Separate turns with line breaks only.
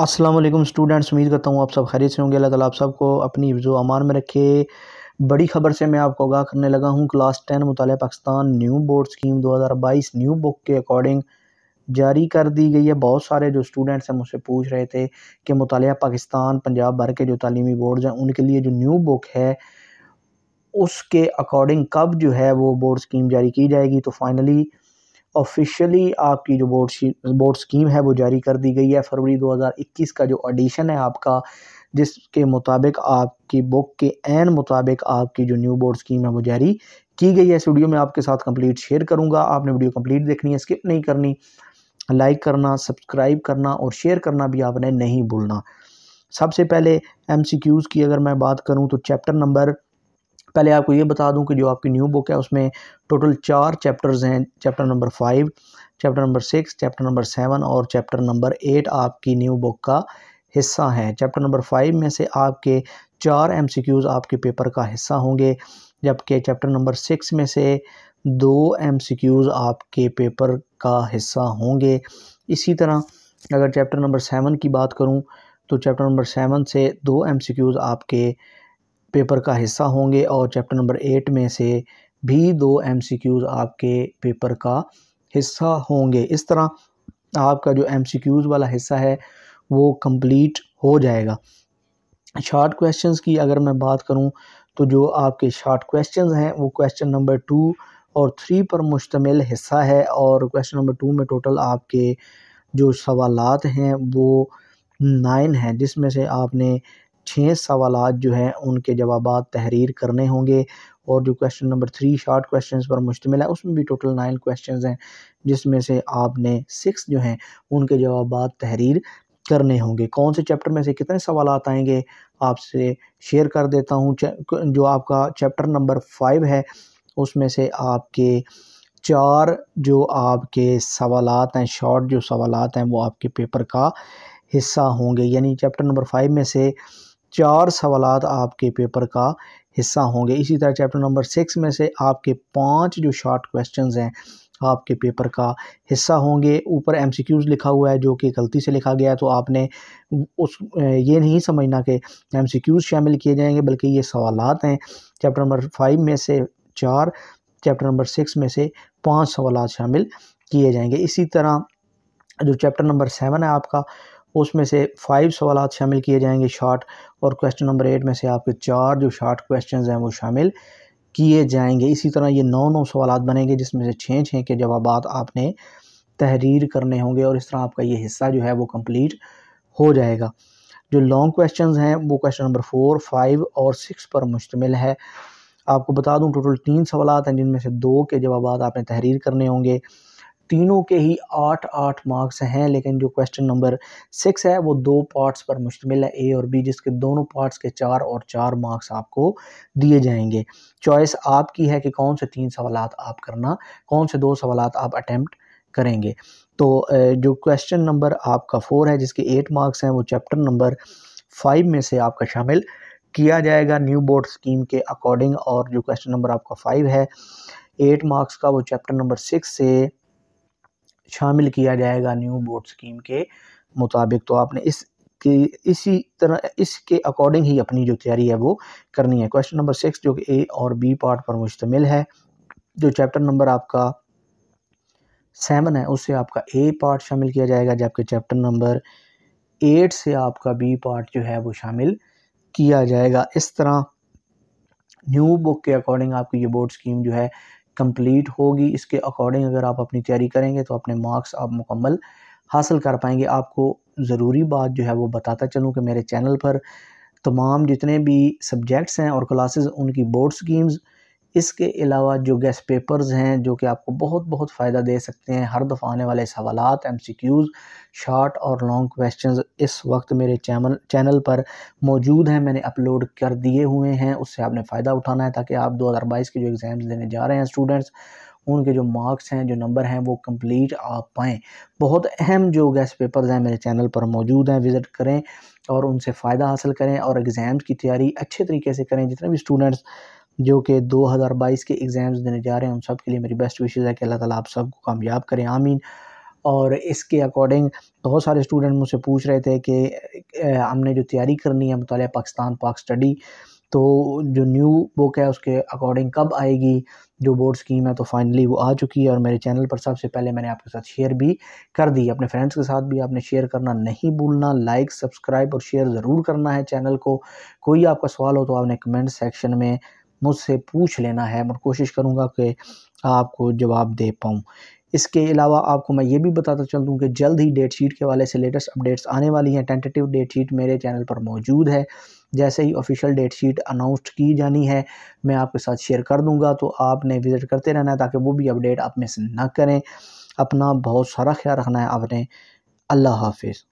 अस्सलाम वालेकुम स्टूडेंट्स उम्मीद करता हूँ आप सब खैरियत से होंगे अल्लाह ताला आप सबको अपनी जो अमान में रखे बड़ी खबर से मैं आपको आगाह करने लगा हूँ क्लास टेन मुताल Pakistan new board scheme 2022 new book के अकॉर्डिंग जारी कर दी गई है बहुत सारे जो स्टूडेंट्स हैं मुझसे पूछ रहे थे कि मुताल पाकिस्तान पंजाब भर के जो तलीमी बोर्ड्स हैं उनके लिए जो न्यू बुक है उसके अकॉर्डिंग कब जो है वो बोर्ड स्कीम जारी की जाएगी तो फाइनली ऑफिशियली आपकी जो बोर्ड शी बोर्ड स्कीम है वो जारी कर दी गई है फरवरी 2021 का जो ऑडिशन है आपका जिसके मुताबिक आपकी बुक के एन मुताबिक आपकी जो न्यू बोर्ड स्कीम है वो जारी की गई है इस वीडियो में आपके साथ कंप्लीट शेयर करूँगा आपने वीडियो कंप्लीट देखनी है स्किप नहीं करनी लाइक करना सब्सक्राइब करना और शेयर करना भी आपने नहीं भूलना सबसे पहले एम की अगर मैं बात करूँ तो चैप्टर नंबर पहले आपको ये बता दूं कि जो आपकी न्यू बुक है उसमें टोटल चार चैप्टर्स हैं chapter number five chapter number six chapter number seven और चैप्टर नंबर एट आपकी न्यू बुक का हिस्सा हैं चैप्टर नंबर फाइव में से आपके चार एम आपके पेपर का हिस्सा होंगे जबकि चैप्टर नंबर सिक्स में से दो एम आपके पेपर का हिस्सा होंगे इसी तरह अगर चैप्टर नंबर सेवन की बात करूं तो चैप्टर नंबर सेवन से दो एम आपके पेपर का हिस्सा होंगे और चैप्टर नंबर एट में से भी दो एमसीक्यूज़ आपके पेपर का हिस्सा होंगे इस तरह आपका जो एमसीक्यूज़ वाला हिस्सा है वो कंप्लीट हो जाएगा शार्ट क्वेश्चंस की अगर मैं बात करूं तो जो आपके शार्ट क्वेश्चंस हैं वो क्वेश्चन नंबर टू और थ्री पर मुश्तमिल हिस्सा है और क्वेश्चन नंबर टू में टोटल आपके जो सवालात हैं वो नाइन हैं जिसमें से आपने छः सवाल जो हैं उनके जवाब तहरीर करने होंगे और जो question number three short question पर मुश्तमिल है उसमें भी टोटल नाइन क्वेश्चन हैं जिसमें से आपने सिक्स जो हैं उनके जवाब तहरीर करने होंगे कौन से चैप्टर में से कितने सवाल आएंगे आपसे शेयर कर देता हूँ जो आपका चैप्टर नंबर फाइव है उसमें से आपके चार जो आपके सवाल हैं शॉर्ट जो सवाल हैं वो आपके पेपर का हिस्सा होंगे यानी चैप्टर नंबर फाइव में से चार सवाल आपके पेपर का हिस्सा होंगे इसी तरह चैप्टर नंबर सिक्स में से आपके पांच जो शॉर्ट क्वेश्चंस हैं आपके पेपर का हिस्सा होंगे ऊपर एमसीक्यूज़ लिखा हुआ है जो कि गलती से लिखा गया है तो आपने उस ये नहीं समझना कि एमसीक्यूज़ शामिल किए जाएंगे बल्कि ये सवाल हैं चैप्टर नंबर फाइव में से चार चैप्टर नंबर सिक्स में से पाँच सवाल शामिल किए जाएंगे इसी तरह जो चैप्टर नंबर सेवन है आपका उसमें से फाइव सवाल शामिल किए जाएंगे शार्ट और क्वेश्चन नंबर एट में से आपके चार जो शार्ट क्वेश्चन हैं वो शामिल किए जाएंगे इसी तरह ये नौ नौ सवाल बनेंगे जिसमें से छः छः के जवाब आपने तहरीर करने होंगे और इस तरह आपका ये हिस्सा जो है वो कम्प्लीट हो जाएगा जो लॉन्ग क्वेश्चन हैं वो क्वेश्चन नंबर फोर फाइव और सिक्स पर मुश्तमिल है आपको बता दूं टोटल तीन सवाल हैं जिनमें से दो के जवाब आपने तहरीर करने होंगे तीनों के ही आठ आठ मार्क्स हैं लेकिन जो क्वेश्चन नंबर सिक्स है वो दो पार्ट्स पर मुश्तमिल है ए और बी जिसके दोनों पार्ट्स के चार और चार मार्क्स आपको दिए जाएंगे चॉइस आपकी है कि कौन से तीन सवाल आप करना कौन से दो सवाल आप अटैम्प्ट करेंगे तो जो क्वेश्चन नंबर आपका फोर है जिसके एट मार्क्स हैं वो चैप्टर नंबर फाइव में से आपका शामिल किया जाएगा न्यू बोर्ड स्कीम के अकॉर्डिंग और जो क्वेश्चन नंबर आपका फाइव है एट मार्क्स का वो चैप्टर नंबर सिक्स से शामिल किया जाएगा न्यू बोर्ड स्कीम के मुताबिक तो आपने इस कि इसी तरह इसके अकॉर्डिंग ही अपनी जो तैयारी है वो करनी है क्वेश्चन नंबर सिक्स जो कि ए और बी पार्ट पर मुश्तमिल है जो चैप्टर नंबर आपका सेवन है उससे आपका ए पार्ट शामिल किया जाएगा जबकि चैप्टर नंबर एट से आपका बी पार्ट जो है वो शामिल किया जाएगा इस तरह न्यू बुक के अकॉर्डिंग आपकी ये बोर्ड स्कीम जो है कंप्लीट होगी इसके अकॉर्डिंग अगर आप अपनी तैयारी करेंगे तो अपने मार्क्स आप मुकम्मल हासिल कर पाएंगे आपको ज़रूरी बात जो है वो बताता चलूँ कि मेरे चैनल पर तमाम जितने भी सब्जेक्ट्स हैं और क्लासेस उनकी बोर्ड स्कीम्स इसके अलावा जो गैस पेपर्स हैं जो कि आपको बहुत बहुत फ़ायदा दे सकते हैं हर दफ़ा आने वाले सवाल एम सी क्यूज़ शार्ट और लॉन्ग क्वेश्चन इस वक्त मेरे चैनल चैनल पर मौजूद हैं मैंने अपलोड कर दिए हुए हैं उससे आपने फ़ायदा उठाना है ताकि आप दो हज़ार बाईस के जो एग्ज़ाम्स देने जा रहे हैं स्टूडेंट्स उनके जो मार्क्स हैं जो नंबर हैं वो कम्प्लीट आ पाएँ बहुत अहम जो गैस पेपर्स हैं मेरे चैनल पर मौजूद हैं विज़िट करें और उनसे फ़ायदा हासिल करें और एग्ज़ाम्स की तैयारी अच्छे तरीके से करें जितने भी स्टूडेंट्स जो कि 2022 के एग्ज़ाम्स देने जा रहे हैं उन सब के लिए मेरी बेस्ट विशेज़ है कि अल्लाह ताला आप सबको कामयाब करें आमीन और इसके अकॉर्डिंग बहुत सारे स्टूडेंट मुझसे पूछ रहे थे कि हमने जो तैयारी करनी है मुताल पाकिस्तान पाक स्टडी तो जो न्यू बुक है उसके अकॉर्डिंग कब आएगी जो बोर्ड स्कीम है तो फाइनली वो आ चुकी है और मेरे चैनल पर सबसे पहले मैंने आपके साथ शेयर भी कर दी अपने फ्रेंड्स के साथ भी आपने शेयर करना नहीं भूलना लाइक सब्सक्राइब और शेयर ज़रूर करना है चैनल को कोई आपका सवाल हो तो आपने कमेंट सेक्शन में मुझसे पूछ लेना है मैं कोशिश करूँगा कि आपको जवाब दे पाऊँ इसके अलावा आपको मैं ये भी बताता चल दूँ कि जल्द ही डेट शीट के वाले से लेटेस्ट अपडेट्स आने वाली हैं टेंटेटिव डेट शीट मेरे चैनल पर मौजूद है जैसे ही ऑफिशियल डेट शीट अनाउंस की जानी है मैं आपके साथ शेयर कर दूँगा तो आपने विज़िट करते रहना है ताकि वो भी अपडेट आप मिस ना करें अपना बहुत सारा ख्याल रखना है आपने अल्लाह हाफिज़